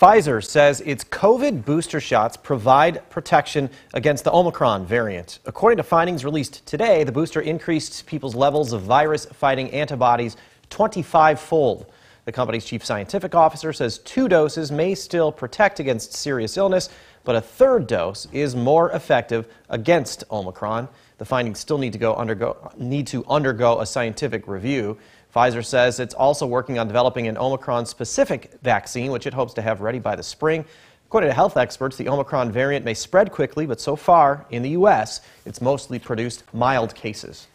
Pfizer says its COVID booster shots provide protection against the Omicron variant. According to findings released today, the booster increased people's levels of virus fighting antibodies 25 fold. The company's chief scientific officer says two doses may still protect against serious illness, but a third dose is more effective against Omicron. The findings still need to go undergo need to undergo a scientific review. Pfizer says it's also working on developing an Omicron specific vaccine, which it hopes to have ready by the spring. According to health experts, the Omicron variant may spread quickly, but so far in the U.S., it's mostly produced mild cases.